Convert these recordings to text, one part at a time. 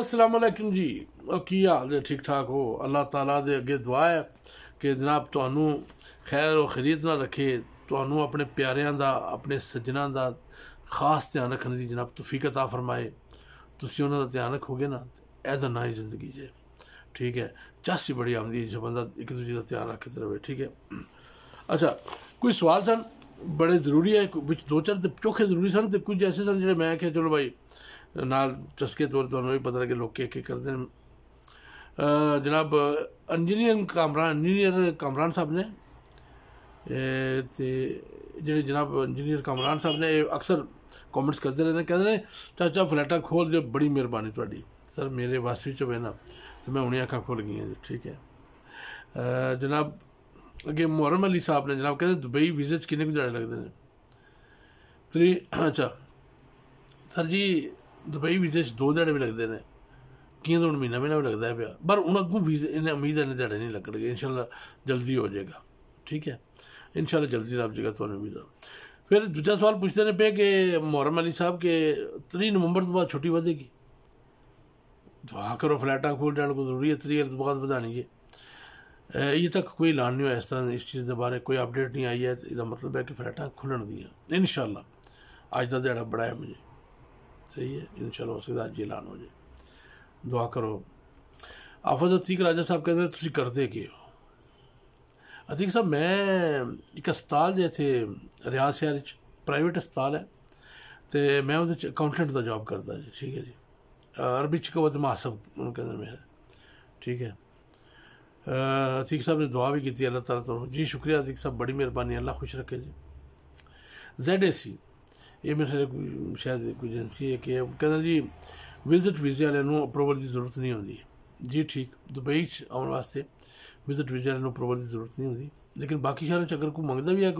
ਅਸਲਾਮ ਅਲੈਕਮ ਜੀ ਉਹ ਕੀ ਹਾਲ ਦੇ ਠੀਕ ਠਾਕ ਹੋ ਅੱਲਾਹ ਤਾਲਾ ਦੇ ਅੱਗੇ ਦੁਆ ਹੈ ਕਿ ਜਨਾਬ ਤੁਹਾਨੂੰ ਖੈਰ ਉਹ ਖਰੀਦ ਨਾ ਰੱਖੇ ਤੁਹਾਨੂੰ ਆਪਣੇ ਪਿਆਰਿਆਂ ਦਾ ਆਪਣੇ ਸੱਜਣਾ ਦਾ ਖਾਸ ਧਿਆਨ ਰੱਖਣ ਦੀ ਜਨਾਬ ਤੌਫੀਕ عطا ਫਰਮਾਏ ਤੁਸੀਂ ਉਹਨਾਂ ਦਾ ਧਿਆਨ ਰੱਖੋਗੇ ਨਾ ਐਜ਼ ਅ ਨਾਈ ਜ਼ਿੰਦਗੀ ਜੇ ਠੀਕ ਹੈ ਚਾਸੀ ਬੜੀ ਆਮਦੀ ਜੇ ਬੰਦਾ ਇੱਕ ਦੂਜੇ ਦਾ ਧਿਆਨ ਰੱਖੇ ਰਹੇ ਠੀਕ ਹੈ ਅੱਛਾ ਕੋਈ ਸਵਾਲ ਸਨ ਬੜੇ ਜ਼ਰੂਰੀ ਹੈ ਵਿੱਚ ਦੋ ਚਾਰ ਤੇ ਚੋਖੇ ਜ਼ਰੂਰੀ ਸਨ ਤੇ ਕੁਝ ਐਸੇ ਸਨ ਜਿਹੜੇ ਮੈਂ ਕਿਹਾ ਚਲੋ ਭਾਈ ਨਾਲ ਚਸਕੇ ਤੌਰ ਤੁਹਾਨੂੰ ਵੀ ਪਤਾ ਲੱਗੇ ਲੋਕ ਕੀ ਕੀ ਕਰਦੇ ਨੇ ਜਨਾਬ ਇੰਜੀਨੀਅਰ ਕਾਮਰਾਨ ਇੰਜੀਨੀਅਰ ਕਾਮਰਾਨ ਸਾਹਿਬ ਨੇ ਤੇ ਜਿਹੜੇ ਜਨਾਬ ਇੰਜੀਨੀਅਰ ਕਾਮਰਾਨ ਸਾਹਿਬ ਨੇ ਅਕਸਰ ਕਮੈਂਟਸ ਕਰਦੇ ਰਹਿੰਦੇ ਕਹਿੰਦੇ ਨੇ ਚਾਚਾ ਫਲੈਟਾ ਖੋਲ ਦਿਓ ਬੜੀ ਮਿਹਰਬਾਨੀ ਤੁਹਾਡੀ ਸਰ ਮੇਰੇ ਵਾਸ ਵਿੱਚ ਹੋਵੇ ਨਾ ਤੇ ਮੈਂ ਹੁਣੇ ਅੱਖਾਂ ਖੋਲ ਗਈਆਂ ਠੀਕ ਹੈ ਜਨਾਬ ਅਗੇ ਮੁਹਰਮ ਅਲੀ ਸਾਹਿਬ ਨੇ ਜਨਾਬ ਕਹਿੰਦੇ ਦੁਬਈ ਵਿਜ਼ਿਟ ਕਿੰਨੇ ਕੁ ਜਾਣੇ ਲੱਗਦੇ ਨੇ ਤਰੀ ਅੱਛਾ ਸਰ ਜੀ दुबई वीजे दो दिन भी लगते हैं कहीं तो महीना महीना भी लगता है पाया पर हूँ अगू वीजे इन्हें उम्मीद इन्हें धड़े नहीं लगन गए इन शाला जल्दी हो जाएगा ठीक है इनशाला जल्दी लग जाएगा थोड़ा वीजा फिर दूजा सवाल पूछते हैं पे कि मोहरम अली साहब के त्री नवंबर तो बाद छुट्टी बधेगी हाँ करो फ्लैटा खोल जान को जरूरी है त्री तो बाद बधाने के अजे तक कोई ऐलान नहीं हो इस तरह इस चीज़ के बारे कोई अपडेट नहीं आई है तो यदा मतलब है कि फ्लैटा खुलन दी इन इनशाला अज का दिहाड़ा बड़ा है मुझे सही है इन उसके साथ जिलान हो जाए दुआ करो आफत अतीक राजा साहब कहते हैं तुम करते के हो अतीक साहब मैं एक अस्पताल जे थे रियाज शहर प्राइवेट अस्पताल है तो मैं उस अकाउंटेंट का जॉब करता जी ठीक है जी अरबी च कवत कहते मेरा ठीक है अतीक साहब ने दुआ भी की अल्लाह तला तो जी शुक्रिया अतीक साहब बड़ी मेहरबानी अल्लाह खुश रखे जी जेड ए सी ਇਹ ਮੇਰੇ ਕੋਈ ਸ਼ਾਇਦ ਕੋਈ ਏਜੰਸੀ ਹੈ ਕਿ ਕਹਿੰਦਾ ਜੀ ਵਿਜ਼ਿਟ ਵੀਜ਼ਾ ਲੈਣ ਨੂੰ ਅਪਰੂਵਲ ਦੀ ਜ਼ਰੂਰਤ ਨਹੀਂ ਹੁੰਦੀ ਜੀ ਠੀਕ ਦੁਬਈ 'ਚ ਆਉਣ ਵਾਸਤੇ ਵਿਜ਼ਿਟ ਵੀਜ਼ਾ ਲੈਣ ਨੂੰ ਅਪਰੂਵਲ ਦੀ ਜ਼ਰੂਰਤ ਨਹੀਂ ਹੁੰਦੀ ਲੇਕਿਨ ਬਾਕੀ ਸ਼ਹਿਰਾਂ 'ਚ ਅਗਰ ਕੋਈ ਮੰਗਦਾ ਵੀ ਹੈ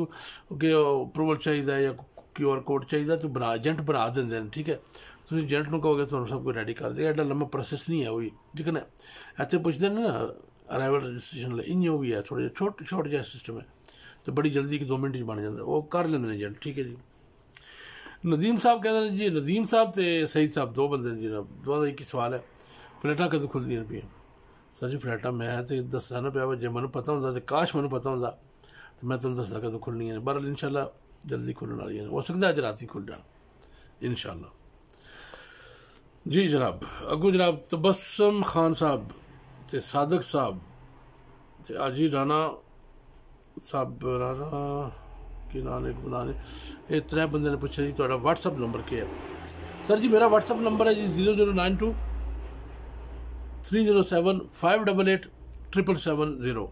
ਕਿ ਅਪਰੂਵਲ ਚਾਹੀਦਾ ਜਾਂ ਕਿਊਆਰ ਕੋਡ ਚਾਹੀਦਾ ਤੇ ਬਣਾ ਏਜੰਟ ਬਣਾ ਦਿੰਦੇ ਨੇ ਠੀਕ ਹੈ ਤੁਸੀਂ ਏਜੰਟ ਨੂੰ ਕਹੋਗੇ ਤੁਹਾਨੂੰ ਸਭ ਕੁਝ ਰੈਡੀ ਕਰ ਦੇਗਾ ਐਡਾ ਲੰਮਾ ਪ੍ਰੋਸੈਸ ਨਹੀਂ ਹੈ ਉਹ ਠੀਕ ਨਾ ਇੱਥੇ ਪੁੱਛਦੇ ਨੇ ਨਾ ਅਰਾਈਵਲ ਰਜਿਸਟ੍ਰੇਸ਼ਨ ਲਈ ਇਨਿਓ ਵੀ ਹੈ ਥੋੜਾ ਛੋਟੇ ਛੋਟੇ ਜਿਹਾ ਸਿਸਟਮ ਹੈ ਤੇ ਬੜੀ ਜਲਦੀ ਕਿ 2 ਮਿੰਟ 'ਚ ਬਣ ਜਾਂਦਾ ਉਹ ਕਰ ਲੈਂਦੇ ਨੇ ਏਜੰਟ ਠੀਕ ਹੈ ਜੀ नज़ीम साहब कहते हैं जी नज़ीम साहब तो सईद साहब दो बंद जी दो एक ही सवाल है प्लेटा कदों दी पी सर जी फ्लैटा मैं तो दसना ना पाया जो मैं पता हूँ तो काश मैं पता हों तो मैं तुम दसदा कदों बहर इन शाला जल्दी खुलन वाली हो सकता है रात ही खुल इन शाला जी जनाब अगू जनाब तबसम खान साहब तो सादक साहब तो अजी राणा साहब राणा के नाने बनाने त्रै बंद ने पूछा जी थोड़ा वट्सअप नंबर क्या है सर जी मेरा वट्सअप नंबर है जी zero zero nine two three zero seven five double eight triple seven zero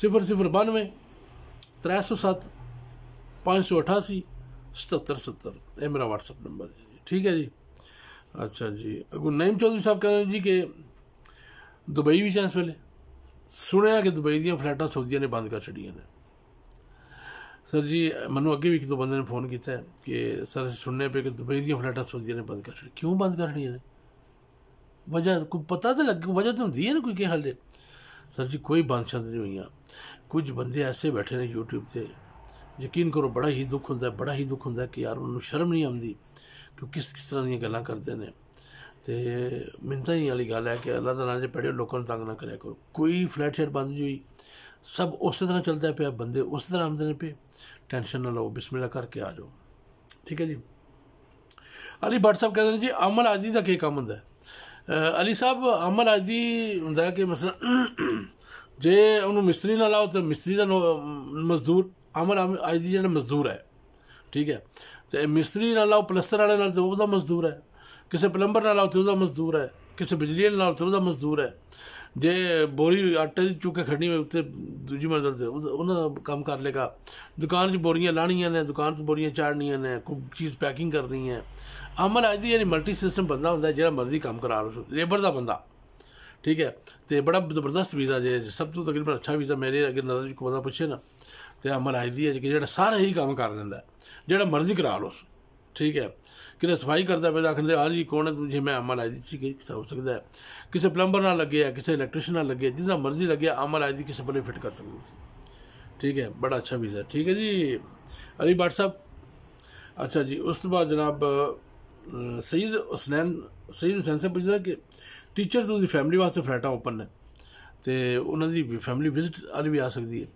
सिफर सिफर बानवे त्रै सौ सत्त पाँच सौ अठासी सतर सत्तर यह मेरा वट्सअप नंबर है जी ठीक है जी अच्छा जी अगू नईम चौधरी साहब कह रहे जी कि दुबई भी चाहे इस वेल्ले सुने कि दुबई दिया फ्लैटा सऊदिया ने बंद कर छड़िया ने ਸਰ ਜੀ ਮੈਨੂੰ ਅੱਗੇ ਵੀ ਇੱਕ ਦੋ ਬੰਦੇ ਨੇ ਫੋਨ ਕੀਤਾ ਕਿ ਸਰ ਸੁਣਨੇ ਪਏ ਕਿ ਦੁਬਈ ਦੀਆਂ ਫਲਾਈਟਾਂ ਸੌਦੀਆਂ ਨੇ ਬੰਦ ਕਰ ਛੱਡੀ ਕਿਉਂ ਬੰਦ ਕਰ ਛੱਡੀਆਂ ਨੇ ਵਜ੍ਹਾ ਕੋਈ ਪਤਾ ਤਾਂ ਲੱਗ ਵਜ੍ਹਾ ਤਾਂ ਹੁੰਦੀ ਹੈ ਨਾ ਕੋਈ ਕਿ ਹਾਲੇ ਸਰ ਜੀ ਕੋਈ ਬੰਦ ਨਹੀਂ ਹੋਈਆਂ ਕੁਝ ਬੰਦੇ ਐਸੇ ਬੈਠੇ ਨੇ YouTube ਤੇ ਯਕੀਨ ਕਰੋ ਬੜਾ ਹੀ ਦੁੱਖ ਹੁੰਦਾ ਬੜਾ ਹੀ ਦੁੱਖ ਹੁੰਦਾ ਕਿ ਯਾਰ ਉਹਨੂੰ ਸ਼ਰਮ ਨਹੀਂ ਆਉਂਦੀ ਕਿ ਕਿਸ ਕਿਸ ਤਰ੍ਹਾਂ ਦੀਆਂ ਗੱਲਾਂ ਕਰਦੇ ਨੇ ਤੇ ਮਿੰਤਾ ਹੀ ਵਾਲੀ ਗੱਲ ਹੈ ਕਿ ਅੱਲਾਹ ਦਾ ਨਾਂ ਜੇ ਪੜਿਓ ਲੋਕਾਂ ਨੂੰ ਤੰਗ ਨਾ ਕਰਿਆ ਕਰੋ ਕੋਈ ਫਲੈਟ ਸ਼ੇਅਰ ਬੰਦ ਹੋਈ ਸਭ ਉਸੇ ਤਰ੍ਹਾਂ ਚੱਲਦਾ ਪਿਆ ਬੰਦੇ ਉਸੇ ਤਰ੍ਹਾਂ ਆਉਂਦੇ ਨੇ ਪਏ ਟੈਨਸ਼ਨ ਨਾ ਲਓ ਬਿਸਮਿਲ੍ਲਾ ਕਰਕੇ ਆ ਜਾਓ ਠੀਕ ਹੈ ਜੀ ਅਲੀ ਭੱਟ ਸਾਹਿਬ ਕਹਿੰਦੇ ਨੇ ਜੀ ਅਮਲ ਆਦੀ ਦਾ ਕੀ ਕੰਮ ਹੁੰਦਾ ਹੈ ਅਲੀ ਸਾਹਿਬ ਅਮਲ ਆਦੀ ਹੁੰਦਾ ਕਿ ਮਸਲ ਜੇ ਉਹਨੂੰ ਮਿਸਤਰੀ ਨਾ ਲਾਓ ਤਾਂ ਮਿਸਤਰੀ ਦਾ ਮਜ਼ਦੂਰ ਅਮਲ ਆਦੀ ਜਿਹੜਾ ਮਜ਼ਦੂਰ ਹੈ ਠੀਕ ਹੈ ਤੇ ਮਿਸਤਰੀ ਨਾ ਲਾਓ ਪਲਸਟਰ ਵਾਲੇ ਨਾਲ ਉਹਦਾ ਮਜ਼ਦੂਰ ਹੈ ਕਿਸੇ ਪਲੰਬਰ ਨਾਲ ਲਾਓ ਤੇ ਉਹਦਾ ਮਜ਼ਦੂਰ ਹੈ ਕਿਸੇ ਬਿਜਲੀ ਨਾਲ ਲਾਓ ਤੇ ਉਹਦਾ ਮਜ਼ਦੂਰ ਹੈ ਜੇ ਬੋਰੀ ਆਟੇ ਦੀ ਚੁੱਕੇ ਖੜਨੀ ਹੋਵੇ ਉੱਤੇ ਦੂਜੀ ਮੰਜ਼ਲ ਤੇ ਉਹਨਾਂ ਦਾ ਕੰਮ ਕਰ ਲੇਗਾ ਦੁਕਾਨ 'ਚ ਬੋਰੀਆਂ ਲਾਣੀਆਂ ਨੇ ਦੁਕਾਨ 'ਚ ਬੋਰੀਆਂ ਚਾੜਨੀਆਂ ਨੇ ਕੋਈ ਚੀਜ਼ ਪੈਕਿੰਗ ਕਰਨੀ ਹੈ ਅਮਲ ਅੱਜ ਦੀ ਯਾਨੀ ਮਲਟੀ ਸਿਸਟਮ ਬੰਦਾ ਹੁੰਦਾ ਜਿਹੜਾ ਮਰਜ਼ੀ ਕੰਮ ਕਰਾ ਲਓ ਲੇਬਰ ਦਾ ਬੰਦਾ ਠੀਕ ਹੈ ਤੇ ਬੜਾ ਜ਼ਬਰਦਸਤ ਵੀਜ਼ਾ ਜੇ ਸਭ ਤੋਂ ਤਕਰੀਬਨ ਅੱਛਾ ਵੀਜ਼ਾ ਮੇਰੇ ਅਗਰ ਨਜ਼ਰ ਵਿੱਚ ਕੋਈ ਬੰਦਾ ਪੁੱਛੇ ਨਾ ਤੇ ਅਮਲ ਅੱਜ ਦੀ ਹੈ ਜਿਹੜਾ ਸਾਰਾ ਹੀ ਕੰਮ ਕਰ ਲੈਂਦਾ ਜਿਹੜਾ ਮਰਜ਼ੀ ਕਰਾ ਲਓ ਠੀਕ ਹੈ ਕਿਤੇ ਸਫਾਈ ਕਰਦਾ ਪਿਆ ਆਖਣ ਦੇ ਆ ਜੀ ਕੋਣ ਹੈ ਤੁਸੀਂ ਮੈਂ ਅਮਲ ਆਈ ਸੀ ਕਿ ਹੋ ਸਕਦਾ ਹੈ ਕਿਸੇ ਪਲੰਬਰ ਨਾਲ ਆ ਕਿਸੇ ਇਲੈਕਟ੍ਰੀਸ਼ੀਅਨ ਨਾਲ ਲੱਗੇ ਜਿੰਦਾ ਮਰਜ਼ੀ ਲੱਗੇ ਅਮਲ ਆਈ ਕਿਸੇ ਬਲੇ ਫਿਟ ਕਰ ਸਕਦਾ ਠੀਕ ਹੈ ਬੜਾ ਅੱਛਾ ਵੀਜ਼ਾ ਠੀਕ ਹੈ ਜੀ ਅਲੀ ਬਾਟ ਸਾਹਿਬ ਅੱਛਾ ਜੀ ਉਸ ਤੋਂ ਬਾਅਦ ਜਨਾਬ ਸਈਦ ਹੁਸੈਨ ਸਈਦ ਹੁਸੈਨ ਸੇ ਪੁੱਛਦਾ ਕਿ ਟੀਚਰ ਤੋਂ ਦੀ ਫੈਮਿਲੀ ਵਾਸਤੇ ਫਲੈਟਾਂ ਓਪਨ ਨੇ ਤੇ ਉਹਨਾਂ ਦੀ ਫੈਮਿਲੀ ਵਿਜ਼ਿਟ ਵਾਲੀ ਵੀ ਆ ਸਕਦੀ ਹੈ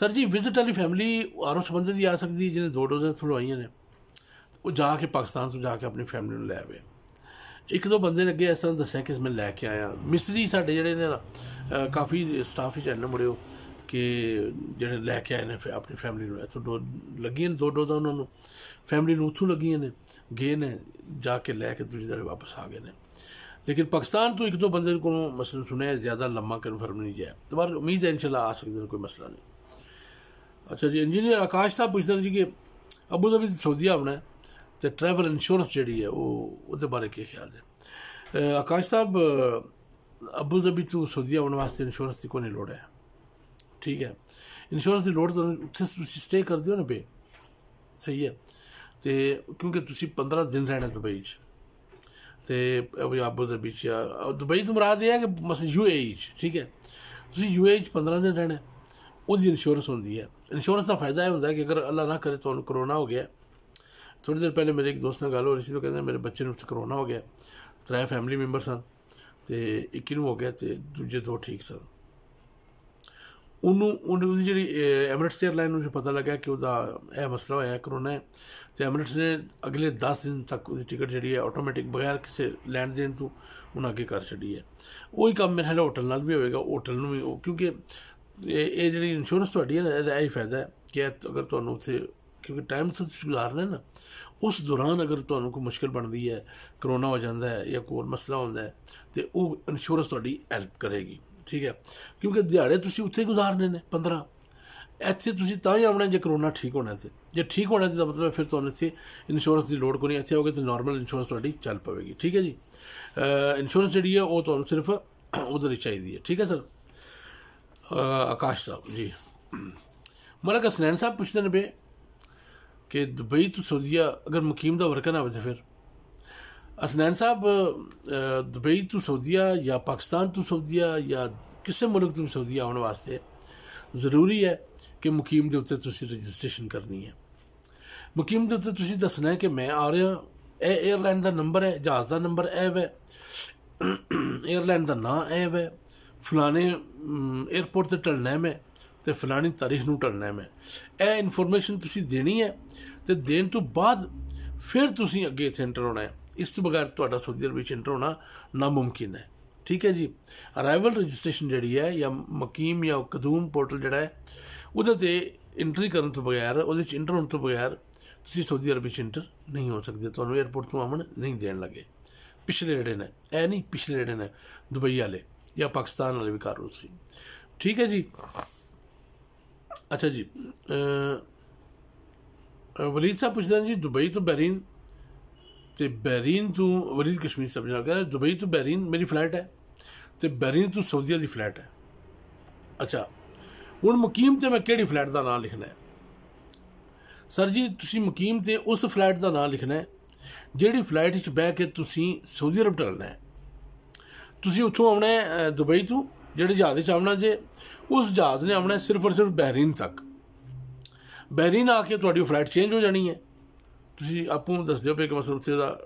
ਸਰ ਜੀ ਵਿਜ਼ਿਟ ਵਾਲੀ ਫੈਮਿਲੀ ਆਰੋ ਸੰਬੰਧਿਤ ਦੀ ਆ ਸਕਦੀ ਹੈ ਜਿਹਨੇ ਦੋ ਡੋਜ਼ਾਂ ਥਲਵਾਈਆਂ ਨੇ ਉਹ ਜਾ ਕੇ ਪਾਕਿਸਤਾਨ ਤੋਂ ਜਾ ਕੇ ਆਪਣੀ ਫੈਮਿਲੀ ਨੂੰ ਲੈ ਆਵੇ ਇੱਕ ਦੋ ਬੰਦੇ ਨੇ ਅੱਗੇ ਇਸ ਤਰ੍ਹਾਂ ਦੱਸਿਆ ਕਿ ਮੈਂ ਲੈ ਕੇ ਆਇਆ ਮਿਸਰੀ ਸਾਡੇ ਜਿਹੜੇ ਨੇ ਕਾਫੀ ਸਟਾਫ ਹੀ ਚੈਨਲ ਮੁੜਿਓ ਕਿ ਜਿਹੜੇ ਲੈ ਕੇ ਆਏ ਨੇ ਆਪਣੀ ਫੈਮਿਲੀ ਨੂੰ ਇੱਥੋਂ ਦੋ ਲੱਗੀਆਂ ਨੇ ਦੋ ਦੋ ਦਾ ਉਹਨਾਂ ਨੂੰ ਫੈਮਿਲੀ ਨੂੰ ਉੱਥੋਂ ਲੱਗੀਆਂ ਨੇ ਗਏ ਨੇ ਜਾ ਕੇ ਲੈ ਕੇ ਦੂਜੀ ਦਰ ਵਾਪਸ ਆ ਗਏ ਨੇ लेकिन पाकिस्तान तो एक दो बंदे को मसलन सुने ज़्यादा लम्बा कन्फर्म नहीं जाए दोबारा उम्मीद है इनशाला आ सकते कोई मसला नहीं अच्छा जी इंजीनियर आकाश साहब पूछते जी कि अबू धाबी सऊदी आना है ਤੇ ਟਰੈਵਲ ਇੰਸ਼ੋਰੈਂਸ ਜਿਹੜੀ ਹੈ ਉਹ ਉਹਦੇ ਬਾਰੇ ਕੀ ਖਿਆਲ ਹੈ ਆਕਾਸ਼ ਸਾਹਿਬ ਅਬੂ ਜ਼ਬੀ ਤੋਂ ਸਊਦੀਆ ਆਉਣ ਵਾਸਤੇ ਇੰਸ਼ੋਰੈਂਸ ਦੀ ਕੋਈ ਲੋੜ ਹੈ ਠੀਕ ਹੈ ਇੰਸ਼ੋਰੈਂਸ ਦੀ ਲੋੜ ਤਾਂ ਉੱਥੇ ਤੁਸੀਂ ਸਟੇ ਕਰਦੇ ਹੋ ਨਾ ਬੇ ਸਹੀ ਹੈ ਤੇ ਕਿਉਂਕਿ ਤੁਸੀਂ 15 ਦਿਨ ਰਹਿਣਾ ਦੁਬਈ 'ਚ ਤੇ ਅਬੂ ਜ਼ਬੀ 'ਚ ਦੁਬਈ ਤੋਂ ਮਰਾਦ ਇਹ ਹੈ ਕਿ ਮਸ ਯੂਏਈ 'ਚ ਠੀਕ ਹੈ ਤੁਸੀਂ ਯੂਏਈ 'ਚ 15 ਦਿਨ ਰਹਿਣਾ ਉਹਦੀ ਇੰਸ਼ੋਰੈਂਸ ਹੁੰਦੀ ਹੈ ਇੰਸ਼ੋਰੈਂਸ ਦਾ ਫਾਇਦਾ ਇਹ ਹੁੰਦਾ ਕਿ ਅਗਰ ਅੱਲਾ ਨਾ ਕਰੇ ਤੁਹਾਨੂੰ ਕਰੋਨਾ ਹੋ ਗਿਆ ਥੋੜੀ ਦਿਨ ਪਹਿਲੇ ਮੇਰੇ ਇੱਕ ਦੋਸਤ ਨਾਲ ਗੱਲ ਹੋ ਰਹੀ ਸੀ ਉਹ ਕਹਿੰਦਾ ਮੇਰੇ ਬੱਚੇ ਨੂੰ ਕਰੋਨਾ ਹੋ ਗਿਆ ਤਰੇ ਫੈਮਿਲੀ ਮੈਂਬਰ ਸਨ ਤੇ ਇੱਕ ਨੂੰ ਹੋ ਗਿਆ ਤੇ ਦੂਜੇ ਦੋ ਠੀਕ ਸਨ ਉਹਨੂੰ ਉਹਦੀ ਜਿਹੜੀ ਐਮਰੇਟਸ 에ਅਰਲਾਈਨ ਨੂੰ ਪਤਾ ਲੱਗਾ ਕਿ ਉਹਦਾ ਇਹ ਮਸਲਾ ਹੋਇਆ ਕਰੋਨਾ ਤੇ ਐਮਰੇਟਸ ਨੇ ਅਗਲੇ 10 ਦਿਨ ਤੱਕ ਉਹਦੀ ਟਿਕਟ ਜਿਹੜੀ ਹੈ ਆਟੋਮੈਟਿਕ ਬਗੈਰ ਕਿਸੇ ਲੈਣ ਦੇਣ ਤੋਂ ਉਹਨਾਂ ਅੱਗੇ ਕਰ ਛੱਡੀ ਹੈ ਉਹੀ ਕੰਮ ਮੇਰੇ ਹੋਟਲ ਨਾਲ ਵੀ ਹੋਵੇਗਾ ਹੋਟਲ ਨੂੰ ਵੀ ਕਿਉਂਕਿ ਇਹ ਜਿਹੜੀ ਇੰਸ਼ੋਰੈਂਸ ਤੁਹਾਡੀ ਹੈ ਇਹਦਾ ਇਹ ਫਾਇਦਾ ਹੈ ਕਿ ਅਗਰ ਤੁਹਾਨੂੰ ਉੱਥੇ ਕਿਉਂਕਿ ਟਾਈਮ ਸਿਰ ਗੁਜ਼ਾਰਨਾ ਨਾ ਉਸ ਦੌਰਾਨ ਅਗਰ ਤੁਹਾਨੂੰ ਕੋਈ ਮੁਸ਼ਕਲ ਬਣਦੀ ਹੈ ਕਰੋਨਾ ਹੋ ਜਾਂਦਾ ਹੈ ਜਾਂ ਕੋਈ ਮਸਲਾ ਹੁੰਦਾ ਹੈ ਤੇ ਉਹ ਇੰਸ਼ੋਰੈਂਸ ਤੁਹਾਡੀ ਹੈਲਪ ਕਰੇਗੀ ਠੀਕ ਹੈ ਕਿਉਂਕਿ ਦਿਹਾੜੇ ਤੁਸੀਂ ਉੱਥੇ ਗੁਜ਼ਾਰਨੇ ਨੇ 15 ਇੱਥੇ ਤੁਸੀਂ ਤਾਂ ਹੀ ਆਉਣਾ ਜੇ ਕਰੋਨਾ ਠੀਕ ਹੋਣਾ ਸੀ ਜੇ ਠੀਕ ਹੋਣਾ ਸੀ ਤਾਂ ਮਤਲਬ ਫਿਰ ਤੁਹਾਨੂੰ ਸੀ ਇੰਸ਼ੋਰੈਂਸ ਦੀ ਲੋੜ ਕੋਈ ਨਹੀਂ ਇੱਥੇ ਹੋਗੇ ਤੇ ਨਾਰਮਲ ਇੰਸ਼ੋਰੈਂਸ ਤੁਹਾਡੀ ਚੱਲ ਪਵੇਗੀ ਠੀਕ ਹੈ ਜੀ ਇੰਸ਼ੋਰੈਂਸ ਜਿਹੜੀ ਹੈ ਉਹ ਤੁਹਾਨੂੰ ਸਿਰਫ ਉਧਰ ਹੀ ਚਾਹੀਦੀ ਹੈ ਠੀਕ ਹੈ ਸਰ ਆਕਾਸ਼ ਸਾਹਿਬ ਜੀ ਮਲਕ ਸਨੈਨ ਸਾਹਿਬ ਪੁੱਛਦੇ ਨੇ ਬੇ ਕਿ ਦੁਬਈ ਤੋਂ ਸਾਊਦੀਆ ਅਗਰ ਮੁਕੀਮ ਦਾ ਵਰਕਰ ਨਾ ਹੋਵੇ ਫਿਰ ਅਸਨੈਨ ਸਾਹਿਬ ਦੁਬਈ ਤੋਂ ਸਾਊਦੀਆ ਜਾਂ ਪਾਕਿਸਤਾਨ ਤੋਂ ਸਾਊਦੀਆ ਜਾਂ ਕਿਸੇ ਮੁਲਕ ਤੋਂ ਸਾਊਦੀਆ ਆਉਣ ਵਾਸਤੇ ਜ਼ਰੂਰੀ ਹੈ ਕਿ ਮੁਕੀਮ ਦੇ ਉੱਤੇ ਤੁਸੀਂ ਰਜਿਸਟ੍ਰੇਸ਼ਨ ਕਰਨੀ ਹੈ ਮੁਕੀਮ ਦੇ ਉੱਤੇ ਤੁਸੀਂ ਦੱਸਣਾ ਹੈ ਕਿ ਮੈਂ ਆ ਰਿਹਾ ਇਹ 에ਅਰਲਾਈਨ ਦਾ ਨੰਬਰ ਹੈ ਜਹਾਜ਼ ਦਾ ਨੰਬਰ ਇਹ ਹੈ 에ਅਰਲਾਈਨ ਦਾ ਨਾਂ ਇਹ ਹੈ ਫਲਾਣੇ 에어ਪੋਰਟ ਤੇ ਟਲਣਾ ਹੈ ਮੈਂ ਤੇ ਫਲਾਣੀ ਤਾਰੀਖ ਨੂੰ ਟਲਣਾ ਮੈਂ ਇਹ ਇਨਫੋਰਮੇਸ਼ਨ ਤੁਸੀਂ ਦੇਣੀ ਹੈ ਤੇ ਦੇਣ ਤੋਂ ਬਾਅਦ ਫਿਰ ਤੁਸੀਂ ਅੱਗੇ ਇੱਥੇ ਐਂਟਰ ਹੋਣਾ ਹੈ ਇਸ ਤੋਂ ਬਗੈਰ ਤੁਹਾਡਾ ਸਾਊਦੀ ਅਰਬ ਵਿੱਚ ਐਂਟਰ ਹੋਣਾ ਨਾ ਮੁਮਕਿਨ ਹੈ ਠੀਕ ਹੈ ਜੀ ਅਰਾਈਵਲ ਰਜਿਸਟ੍ਰੇਸ਼ਨ ਜਿਹੜੀ ਹੈ ਜਾਂ ਮਕੀਮ ਜਾਂ ਕਦੂਮ ਪੋਰਟਲ ਜਿਹੜਾ ਹੈ ਉਹਦੇ ਤੇ ਐਂਟਰੀ ਕਰਨ ਤੋਂ ਬਗੈਰ ਉਹਦੇ ਚ ਐਂਟਰ ਹੋਣ ਤੋਂ ਬਗੈਰ ਤੁਸੀਂ ਸਾਊਦੀ ਅਰਬ ਵਿੱਚ ਐਂਟਰ ਨਹੀਂ ਹੋ ਸਕਦੇ ਤੁਹਾਨੂੰ 에어ਪੋਰਟ ਤੋਂ ਆਮਣ ਨਹੀਂ ਦੇਣ ਲੱਗੇ ਪਿਛਲੇ ਜਿਹੜੇ ਨੇ ਐ ਨਹੀਂ ਪਿਛਲੇ ਜਿਹੜੇ ਨੇ ਦੁਬਈ ਵਾਲੇ ਜਾਂ ਪਾਕਿਸਤਾਨ ਵਾਲੇ ਵੀ ਕਰ ਰਹੇ ਸੀ ਠੀਕ ਹੈ ਜੀ ਅੱਛਾ ਜੀ ਵਲੀਦ ਸਾਹਿਬ ਪੁੱਛਦਾ ਜੀ ਦੁਬਈ ਤੋਂ ਬਹਿਰੀਨ ਤੇ ਬਹਿਰੀਨ ਤੋਂ ਵਲੀਦ ਕਸ਼ਮੀਰ ਸਾਹਿਬ ਜਨਾ ਕਹਿੰਦਾ ਦੁਬਈ ਤੋਂ ਬਹਿਰੀਨ ਮੇਰੀ ਫਲੈਟ ਹੈ ਤੇ ਬਹਿਰੀਨ ਤੋਂ ਸਾਊਦੀਆ ਦੀ ਫਲੈਟ ਹੈ ਅੱਛਾ ਹੁਣ ਮੁਕੀਮ ਤੇ ਮੈਂ ਕਿਹੜੀ ਫਲੈਟ ਦਾ ਨਾਮ ਲਿਖਣਾ ਹੈ ਸਰ ਜੀ ਤੁਸੀਂ ਮੁਕੀਮ ਤੇ ਉਸ ਫਲੈਟ ਦਾ ਨਾਮ ਲਿਖਣਾ ਹੈ ਜਿਹੜੀ ਫਲੈਟ ਵਿੱਚ ਬੈ ਕੇ ਤੁਸੀਂ ਸਾਊਦੀ ਅਰਬ ਟਲਣਾ ਹੈ ਤੁਸੀਂ ਉੱਥੋਂ ਆਉਣਾ ਹੈ ਦੁਬਈ ਤੋਂ ਜਿਹੜੇ ਜਹਾਜ਼ ਵਿੱਚ ਆਉਣਾ ਜੇ ਉਸ ਜਹਾਜ਼ ਨੇ ਆਉਣਾ ਸਿਰਫ ਔਰ ਸਿਰਫ ਬਹਿਰੀਨ ਤੱਕ ਬਹਿਰੀਨ ਆ ਕੇ ਤੁਹਾਡੀ ਫਲਾਈਟ ਚੇਂਜ ਹੋ ਜਾਣੀ ਹੈ ਤੁਸੀਂ ਆਪੂ ਨੂੰ ਦੱਸ ਦਿਓ ਕਿ ਮਸਲ ਉੱਥੇ ਦਾ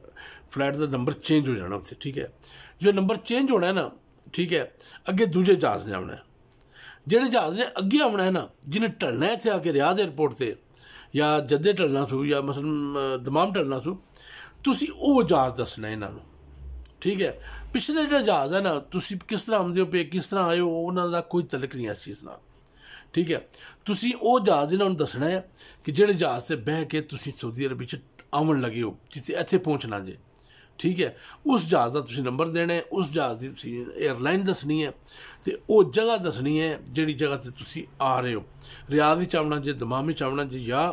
ਫਲਾਈਟ ਦਾ ਨੰਬਰ ਚੇਂਜ ਹੋ ਜਾਣਾ ਉੱਥੇ ਠੀਕ ਹੈ ਜੋ ਨੰਬਰ ਚੇਂਜ ਹੋਣਾ ਹੈ ਨਾ ਠੀਕ ਹੈ ਅੱਗੇ ਦੂਜੇ ਜਹਾਜ਼ ਨੇ ਆਉਣਾ ਜਿਹੜੇ ਜਹਾਜ਼ ਨੇ ਅੱਗੇ ਆਉਣਾ ਹੈ ਨਾ ਜਿਹਨੇ ਟਲਣਾ ਇੱਥੇ ਆ ਕੇ ਰਿਆਦ 에ਅਰਪੋਰਟ ਤੇ ਜਾਂ ਜੱਦੇ ਟਲਣਾ ਸੂ ਜਾਂ ਮਸਲ ਦਮਾਮ ਟਲਣਾ ਸੂ ਤੁਸੀਂ ਉਹ ਜਹਾਜ਼ ਦੱਸਣਾ ਇਹਨਾਂ ਨੂੰ ਠੀਕ ਹੈ ਪਿਛਲੇ ਜਿਹੜਾ ਜਹਾਜ਼ ਹੈ ਨਾ ਤੁਸੀਂ ਕਿਸ ਤਰ੍ਹਾਂ ਆਉਂਦੇ ਹੋ ਪੇ ਕਿਸ ਤਰ੍ਹਾਂ ਆਏ ਹੋ ਉਹਨਾਂ ਦਾ ਕੋਈ ਤਲਕ ਨਹੀਂ ਇਸ ਚੀਜ਼ ਨਾਲ ਠੀਕ ਹੈ ਤੁਸੀਂ ਉਹ ਜਹਾਜ਼ ਇਹਨਾਂ ਨੂੰ ਦੱਸਣਾ ਹੈ ਕਿ ਜਿਹੜੇ ਜਹਾਜ਼ ਤੇ ਬਹਿ ਕੇ ਤੁਸੀਂ ਸਾਊਦੀ ਅਰਬ ਵਿੱਚ ਆਉਣ ਲੱਗੇ ਹੋ ਜਿੱਥੇ ਇੱਥੇ ਪਹੁੰਚਣਾ ਜੇ ਠੀਕ ਹੈ ਉਸ ਜਹਾਜ਼ ਦਾ ਤੁਸੀਂ ਨੰਬਰ ਦੇਣਾ ਹੈ ਉਸ ਜਹਾਜ਼ ਦੀ ਤੁਸੀਂ 에ਅਰਲਾਈਨ ਦੱਸਣੀ ਹੈ ਤੇ ਉਹ ਜਗ੍ਹਾ ਦੱਸਣੀ ਹੈ ਜਿਹੜੀ ਜਗ੍ਹਾ ਤੇ ਤੁਸੀਂ ਆ ਰਹੇ ਹੋ ਰਿਆਦ ਵਿੱਚ ਆਉਣਾ ਜੇ ਦਮਾਮ ਵਿੱਚ ਆਉਣਾ ਜੇ ਜਾਂ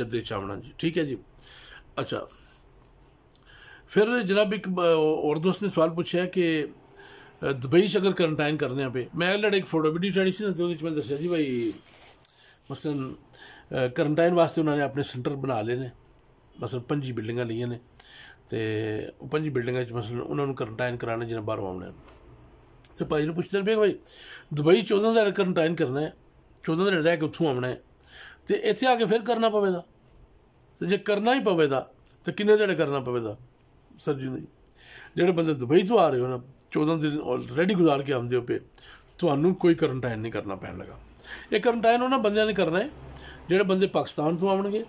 ਜੱਦੇ ਚ ਆਉਣਾ ਜੀ ਠੀਕ ਹੈ ਜੀ ਅੱਛਾ ਫਿਰ ਜਨਾਬ ਇੱਕ और दोस्त ਨੇ ਸਵਾਲ ਪੁੱਛਿਆ ਕਿ ਦੁਬਈ ਚ ਅਗਰ ਕੁਆਰੰਟਾਈਨ ਕਰਨੇ ਆ ਪਏ ਮੈਂ ਲੜ ਇੱਕ ਫੋਟੋ ਵੀਡੀਓ ਚਾੜੀ ਸੀ ਨਾ ਤੇ ਉਹਦੇ ਵਿੱਚ ਮੈਂ ਦੱਸਿਆ ਸੀ ਭਾਈ ਮਸਲਨ ਕੁਆਰੰਟਾਈਨ ਵਾਸਤੇ ਉਹਨਾਂ ਨੇ ਆਪਣੇ ਸੈਂਟਰ ਬਣਾ ਲਏ ਨੇ ਮਸਲਨ ਪੰਜੀ ਬਿਲਡਿੰਗਾਂ ਲਈਆਂ ਨੇ ਤੇ ਉਹ ਪੰਜੀ ਬਿਲਡਿੰਗਾਂ 'ਚ ਮਸਲਨ ਉਹਨਾਂ ਨੂੰ ਕੁਆਰੰਟਾਈਨ ਕਰਾਣਾ ਜਿਹਨਾਂ ਬਾਹਰੋਂ ਆਉਣੇ ਤੇ ਭਾਈ ਨੂੰ ਪੁੱਛਦੇ ਪਏ ਭਾਈ ਦੁਬਈ 14 ਦਿਨ ਕੁਆਰੰਟਾਈਨ ਕਰਨਾ ਹੈ 14 ਦਿਨ ਰਹਿ ਕੇ ਉੱਥੋਂ ਆਉਣਾ ਤੇ ਇੱਥੇ ਆ ਕੇ ਫਿਰ ਕਰਨਾ ਪਵੇਗਾ ਤੇ ਜੇ ਕਰਨਾ ਹੀ ਪਵੇਗਾ ਤੇ ਕਿੰਨੇ ਦਿਨ ਕਰਨਾ ਪਵੇਗਾ ਸਰਜੀ ਨਹੀਂ ਜਿਹੜੇ ਬੰਦੇ ਦੁਬਈ ਤੋਂ ਆ ਰਹੇ ਹੋ ਨਾ 14 ਦਿਨ ਆਲਰੇਡੀ ਗੁਜ਼ਾਰ ਕੇ ਆਉਂਦੇ ਹੋ ਪੇ ਤੁਹਾਨੂੰ ਕੋਈ ਕੁਆਰੰਟਾਈਨ ਨਹੀਂ ਕਰਨਾ ਪੈਣ ਲਗਾ ਇਹ ਕੁਆਰੰਟਾਈਨ ਉਹਨਾਂ ਬੰਦਿਆਂ ਨੇ ਕਰਨਾ ਹੈ ਜਿਹੜੇ ਬੰਦੇ ਪਾਕਿਸਤਾਨ ਤੋਂ ਆਉਣਗੇ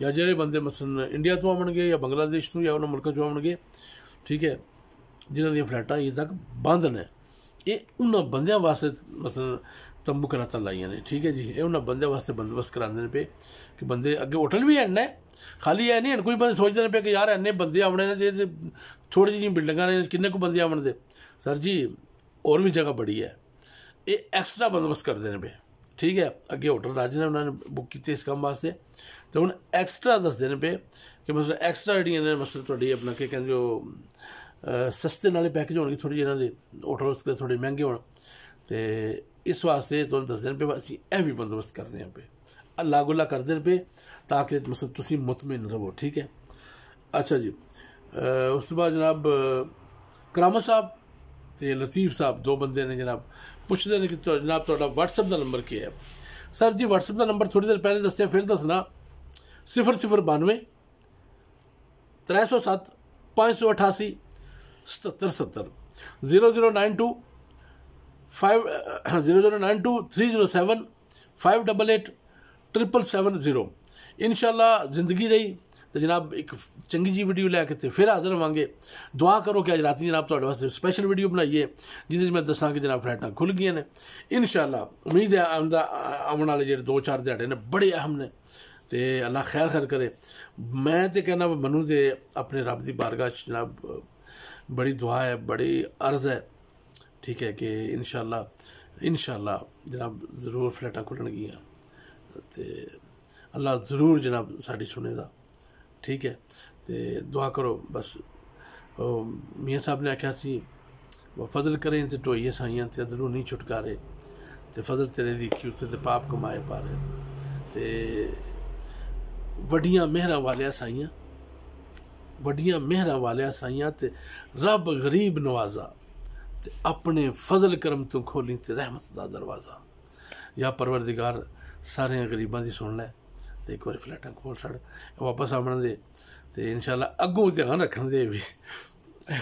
ਜਾਂ ਜਿਹੜੇ ਬੰਦੇ ਮਸਲਨ ਇੰਡੀਆ ਤੋਂ ਆਉਣਗੇ ਜਾਂ ਬੰਗਲਾਦੇਸ਼ ਤੋਂ ਜਾਂ ਉਹਨਾਂ ਮੁਲਕਾਂ ਤੋਂ ਆਉਣਗੇ ਠੀਕ ਹੈ ਜਿਨ੍ਹਾਂ ਦੀਆਂ ਫਲੈਟਾਂ ਇਹ ਤੱਕ ਬੰਦ ਨੇ ਇਹ ਉਹਨਾਂ ਬੰਦਿਆਂ ਵਾਸਤੇ ਮਸਲਨ ਤੰਬੂ ਕਰਾਤਾਂ ਲਾਈਆਂ ਨੇ ਠੀਕ ਹੈ ਜੀ ਇਹ ਉਹਨਾਂ ਬੰਦੇ ਵਾਸਤੇ ਬੰਦਵਸ ਕਰਾਉਂਦੇ ਨੇ ਪਏ ਕਿ ਬੰਦੇ ਅੱਗੇ ਹੋਟਲ ਵੀ ਐਨਾ ਖਾਲੀ ਐ ਨਹੀਂ ਕੋਈ ਬੰਦੇ ਸੋਚਦੇ ਨੇ ਪਏ ਕਿ ਯਾਰ ਐਨੇ ਬੰਦੇ ਆਉਣੇ ਨੇ ਜੇ ਥੋੜੀ ਜਿਹੀ ਬਿਲਡਿੰਗਾਂ ਨੇ ਕਿੰਨੇ ਕੁ ਬੰਦੇ ਆਉਣ ਦੇ ਸਰ ਜੀ ਹੋਰ ਵੀ ਜਗ੍ਹਾ ਬੜੀ ਹੈ ਇਹ ਐਕਸਟਰਾ ਬੰਦਵਸ ਕਰਦੇ ਨੇ ਪਏ ਠੀਕ ਹੈ ਅੱਗੇ ਹੋਟਲ ਰਾਜ ਨੇ ਉਹਨਾਂ ਨੇ ਬੁੱਕ ਕੀਤੇ ਇਸ ਕੰਮ ਵਾਸਤੇ ਤੇ ਹੁਣ ਐਕਸਟਰਾ ਦੱਸਦੇ ਨੇ ਪਏ ਕਿ ਮਤਲਬ ਐਕਸਟਰਾ ਜਿਹੜੀਆਂ ਨੇ ਮਸਲ ਤੁਹਾਡੀ ਆਪਣਾ ਕੀ ਕਹਿੰਦੇ ਹੋ ਸਸਤੇ ਨਾਲੇ ਪੈਕੇਜ ਹੋਣਗੇ ਥੋੜੀ ਇਹਨਾਂ ਦੇ ਹੋਟਲਸ ਦੇ ਥੋੜੇ ਮਹਿੰਗੇ ਹੋਣ ਤੇ इस वास्ते तो दस दिन पे असं यह भी बंदोबस्त कर रहे हैं पे अल्लाह गुला कर दिन पे ताकि मतलब तुम मुतमिन रहो ठीक है अच्छा जी आ, उस बाद जनाब करामत साहब तो लतीफ साहब दो बंद ने जनाब पुछते हैं कि तो, जनाब थोड़ा तो वट्सअप का नंबर क्या है सर जी वट्सअप का नंबर थोड़ी देर पहले दस फिर दसना सिफर सिफर बानवे त्रै सौ सत्त पाँच सौ अठासी सतर सत्तर जीरो जीरो नाइन टू 50923075887770 ਇਨਸ਼ਾਅੱਲਾ ਜ਼ਿੰਦਗੀ ਰਹੀ ਤੇ ਜਨਾਬ ਇੱਕ ਚੰਗੀ ਜੀ ਵੀਡੀਓ ਲੈ ਕੇ ਤੇ ਫਿਰ ਹਾਜ਼ਰ ਹੋਵਾਂਗੇ ਦੁਆ ਕਰੋ ਕਿ ਅੱਜ ਰਾਤੀ ਜਨਾਬ ਤੁਹਾਡੇ ਵਾਸਤੇ ਸਪੈਸ਼ਲ ਵੀਡੀਓ ਬਣਾਈਏ ਜਿਹਦੇ ਵਿੱਚ ਮੈਂ ਦੱਸਾਂ ਕਿ ਜਨਾਬ ਫਲੈਟਾਂ ਖੁੱਲ ਗਈਆਂ ਨੇ ਇਨਸ਼ਾਅੱਲਾ ਉਮੀਦ ਹੈ ਆਉਂਦਾ ਆਉਣ ਵਾਲੇ ਜਿਹੜੇ 2-4 ਦਿਹਾੜੇ ਨੇ ਬੜੇ ਅਹਿਮ ਨੇ ਤੇ ਅੱਲਾ ਖੈਰ ਖਰ ਕਰੇ ਮੈਂ ਤੇ ਕਹਿੰਦਾ ਮਨੂ ਦੇ ਆਪਣੇ ਰੱਬ ਦੀ ਬਾਰਗਾਹ ਜਨਾਬ ਬੜੀ ਦੁਆ ਹੈ ਬੜੀ ਅਰਜ਼ ਹੈ ठीक है कि इन इन शाला जनाब जरूर फ्लैटा खुलन ते अल्लाह जरूर जनाब सा सुने दा ठीक है तो दुआ करो बस मियाँ साहब ने आख्या फजल करें तो ढोइए साइया तो अंदरू नहीं छुटकारे तो फजल तेरे दिखी उसे तो पाप कमाए पा रहे तो व्डिया मेहर वालिया साइया व्डिया मेहर वालिया साइया तो रब गरीब नवाजा ਤੇ ਆਪਣੇ ਫਜ਼ਲ ਕਰਮ ਤੋਂ ਖੋਲੀ ਤੇ ਰਹਿਮਤ ਦਾ ਦਰਵਾਜ਼ਾ ਯਾ ਪਰਵਰਦੀਗਾਰ ਸਾਰਿਆਂ ਗਰੀਬਾਂ ਦੀ ਸੁਣ ਲੈ ਤੇ ਇੱਕ ਵਾਰੀ ਫਲੈਟਾਂ ਖੋਲ ਛੜ ਵਾਪਸ ਆਉਣ ਦੇ ਤੇ ਇਨਸ਼ਾਅੱਲਾ ਅੱਗੋਂ ਧਿਆਨ ਰੱਖਣ ਦੇ ਵੀ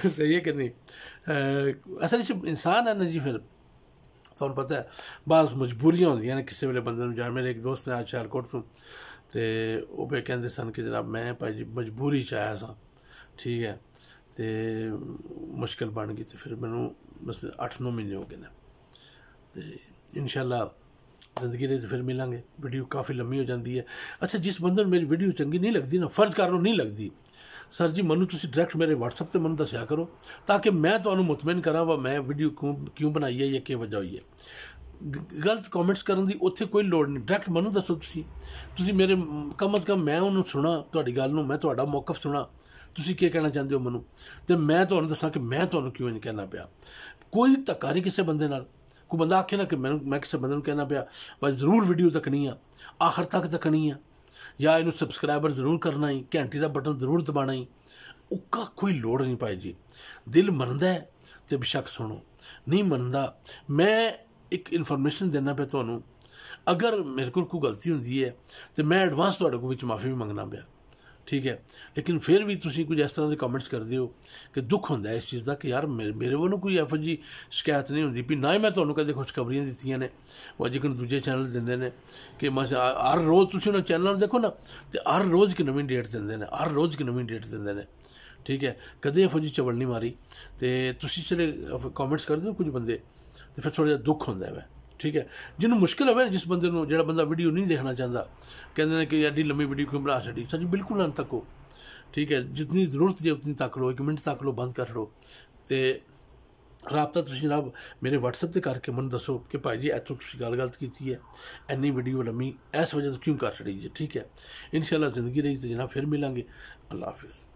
ਸਹੀ ਹੈ ਕਿ ਨਹੀਂ ਅਸਲ ਵਿੱਚ ਇਨਸਾਨ ਹੈ ਨਾ ਜੀ ਫਿਰ ਤੁਹਾਨੂੰ ਪਤਾ ਹੈ ਬਾਸ ਮਜਬੂਰੀਆਂ ਹੁੰਦੀਆਂ ਨੇ ਕਿਸੇ ਵੇਲੇ ਬੰਦੇ ਨੂੰ ਜਾਂ ਮੇਰੇ ਇੱਕ ਦੋਸਤ ਨੇ ਅੱਜ ਹਰਕੋਟ ਤੋਂ ਤੇ ਉਹ ਵੀ ਕਹਿੰਦੇ ਸਨ ਕਿ ਜਨਾਬ ਮੈਂ ਭਾਈ ਜੀ ਮਜਬੂਰੀ ਚ ਆਇਆ ਸਾਂ ਠੀਕ ਹੈ ਤੇ ਮੁਸ਼ਕਲ ਬਣ ਗਈ ਤੇ ਫਿਰ ਮੈਨੂੰ ਬਸ 8-9 ਮਹੀਨੇ ਹੋ ਗਏ ਨੇ ਤੇ ਇਨਸ਼ਾਅੱਲਾ ਜ਼ਿੰਦਗੀ ਦੇ ਫਿਰ ਮਿਲਾਂਗੇ ਵੀਡੀਓ ਕਾਫੀ ਲੰਮੀ ਹੋ ਜਾਂਦੀ ਹੈ ਅੱਛਾ ਜਿਸ ਬੰਦੇ ਨੂੰ ਮੇਰੀ ਵੀਡੀਓ ਚੰਗੀ ਨਹੀਂ ਲੱਗਦੀ ਨਾ ਫਰਜ਼ ਕਰ ਲਓ ਨਹੀਂ ਲੱਗਦੀ ਸਰ ਜੀ ਮੈਨੂੰ ਤੁਸੀਂ ਡਾਇਰੈਕਟ ਮੇਰੇ WhatsApp ਤੇ ਮੈਨੂੰ ਦੱਸਿਆ ਕਰੋ ਤਾਂ ਕਿ ਮੈਂ ਤੁਹਾਨੂੰ ਮਤਮਨ ਕਰਾਂ ਵਾ ਮੈਂ ਵੀਡੀਓ ਕਿਉਂ ਕਿਉਂ ਬਣਾਈ ਹੈ ਜਾਂ ਕਿ ਵਜ੍ਹਾ ਹੋਈ ਹੈ ਗਲਤ ਕਮੈਂਟਸ ਕਰਨ ਦੀ ਉੱਥੇ ਕੋਈ ਲੋੜ ਨਹੀਂ ਡਾਇਰੈਕਟ ਮੈਨੂੰ ਦੱਸੋ ਤੁਸੀਂ ਤੁਸੀਂ ਮੇਰੇ ਕਮ ਅਜ਼ ਕਮ ਮੈਂ ਉਹਨੂੰ ਸੁਣਾ ਤੁਹਾਡੀ ਗੱਲ ਨੂੰ ਮੈਂ ਤੁਹਾਡਾ ਮੌਕਫ ਸੁਣਾ ਤੁਸੀਂ ਕੀ ਕਹਿਣਾ ਚਾਹੁੰਦੇ ਹੋ ਮੈਨੂੰ ਤੇ ਮੈਂ ਤੁਹਾਨੂੰ ਦੱਸਾਂ ਕਿ ਮੈਂ ਤੁਹਾਨੂੰ ਕਿਉਂ ਨਹੀਂ ਕਹਿਣਾ ਪਿਆ ਕੋਈ ਧੱਕਾ ਨਹੀਂ ਕਿਸੇ ਬੰਦੇ ਨਾਲ ਕੋਈ ਬੰਦਾ ਆਖੇ ਨਾ ਕਿ ਮੈਨੂੰ ਮੈਂ ਕਿਸੇ ਬੰਦੇ ਨੂੰ ਕਹਿਣਾ ਪਿਆ ਬਸ ਜ਼ਰੂਰ ਵੀਡੀਓ ਤੱਕਣੀ ਆ ਆਖਰ ਤੱਕ ਤੱਕਣੀ ਆ ਜਾਂ ਇਹਨੂੰ ਸਬਸਕ੍ਰਾਈਬਰ ਜ਼ਰੂਰ ਕਰਨਾ ਹੀ ਘੰਟੀ ਦਾ ਬਟਨ ਜ਼ਰੂਰ ਦਬਾਣਾ ਹੀ ਉੱਕਾ ਕੋਈ ਲੋੜ ਨਹੀਂ ਪਾਈ ਜੀ ਦਿਲ ਮੰਨਦਾ ਹੈ ਤੇ ਬਿਸ਼ੱਕ ਸੁਣੋ ਨਹੀਂ ਮੰਨਦਾ ਮੈਂ ਇੱਕ ਇਨਫੋਰਮੇਸ਼ਨ ਦੇਣਾ ਪਿਆ ਤੁਹਾਨੂੰ ਅਗਰ ਮੇਰੇ ਕੋਲ ਕੋਈ ਗਲਤੀ ਹੁੰਦੀ ਹੈ ਤੇ ਮੈਂ ਐਡਵਾਂਸ ਤੁਹਾਡੇ ਕੋਲ ਵਿੱਚ ਮਾਫੀ ਵੀ ਮੰਗਣਾ ਪਿਆ ਠੀਕ ਹੈ ਲੇਕਿਨ ਫਿਰ ਵੀ ਤੁਸੀਂ ਕੁਝ ਇਸ ਤਰ੍ਹਾਂ ਦੇ ਕਮੈਂਟਸ ਕਰਦੇ ਹੋ ਕਿ ਦੁੱਖ ਹੁੰਦਾ ਇਸ ਚੀਜ਼ ਦਾ ਕਿ ਯਾਰ ਮੇਰੇ ਵੱਲੋਂ ਕੋਈ ਐਫ ਜੀ ਸ਼ਿਕਾਇਤ ਨਹੀਂ ਹੁੰਦੀ ਵੀ ਨਾ ਹੀ ਮੈਂ ਤੁਹਾਨੂੰ ਕਦੇ ਖੁਸ਼ਖਬਰੀਆਂ ਦਿੱਤੀਆਂ ਨੇ ਉਹ ਜਿਕਨ ਦੂਜੇ ਚੈਨਲ ਦਿੰਦੇ ਨੇ ਕਿ ਮੈਂ ਹਰ ਰੋਜ਼ ਤੁਸੀਂ ਉਹਨਾਂ ਚੈਨਲ ਨੂੰ ਦੇਖੋ ਨਾ ਤੇ ਹਰ ਰੋਜ਼ ਕਿ ਨਵੀਂ ਡੇਟ ਦਿੰਦੇ ਨੇ ਹਰ ਰੋਜ਼ ਕਿ ਨਵੀਂ ਡੇਟ ਦਿੰਦੇ ਨੇ ਠੀਕ ਹੈ ਕਦੇ ਫੌਜੀ ਚਵਲ ਨਹੀਂ ਮਾਰੀ ਤੇ ਤੁਸੀਂ ਚਲੇ ਕਮੈਂਟਸ ਕਰਦੇ ਹੋ ਕੁਝ ਬੰਦੇ ਤੇ ਫਿਰ ਥੋੜਾ ਜਿਹਾ ਦੁੱਖ ਹੁੰਦਾ ਹੈ ਠੀਕ ਹੈ ਜਿਹਨੂੰ ਮੁਸ਼ਕਲ ਹੋਵੇ ਜਿਸ ਬੰਦੇ ਨੂੰ ਜਿਹੜਾ ਬੰਦਾ ਵੀਡੀਓ ਨਹੀਂ ਦੇਖਣਾ ਚਾਹੁੰਦਾ ਕਹਿੰਦੇ ਨੇ ਕਿ ਐਡੀ ਲੰਮੀ ਵੀਡੀਓ ਕਿਉਂ ਬਣਾ ਛੱਡੀ ਸੱਚ ਬਿਲਕੁਲ ਅੰਤ ਤੱਕੋ ਠੀਕ ਹੈ ਜਿੰਨੀ ਜ਼ਰੂਰਤ ਜੇ ਉਤਨੀ ਤੱਕ ਲੋ 1 ਮਿੰਟ ਤੱਕ ਲੋ ਬੰਦ ਕਰ ਲੋ ਤੇ ਰਾਬਤਾ ਤੁਸੀਂ ਜਨਾਬ ਮੇਰੇ WhatsApp ਤੇ ਕਰਕੇ ਮੈਨੂੰ ਦੱਸੋ ਕਿ ਭਾਈ ਜੀ ਐਤੋਂ ਤੁਸੀਂ ਗੱਲ ਗਲਤ ਕੀਤੀ ਹੈ ਐਨੀ ਵੀਡੀਓ ਲੰਮੀ ਇਸ ਵਜ੍ਹਾ ਤੋਂ ਕਿਉਂ ਕਰ ਛੜੀ ਜੀ ਠੀਕ ਹੈ ਇਨਸ਼ਾਅੱਲਾ ਜ਼ਿੰਦਗੀ ਰਹੀ ਤੇ ਜਨਾਬ ਫਿਰ ਮਿਲਾਂਗੇ ਅੱਲਾ ਹਾਫਿਜ਼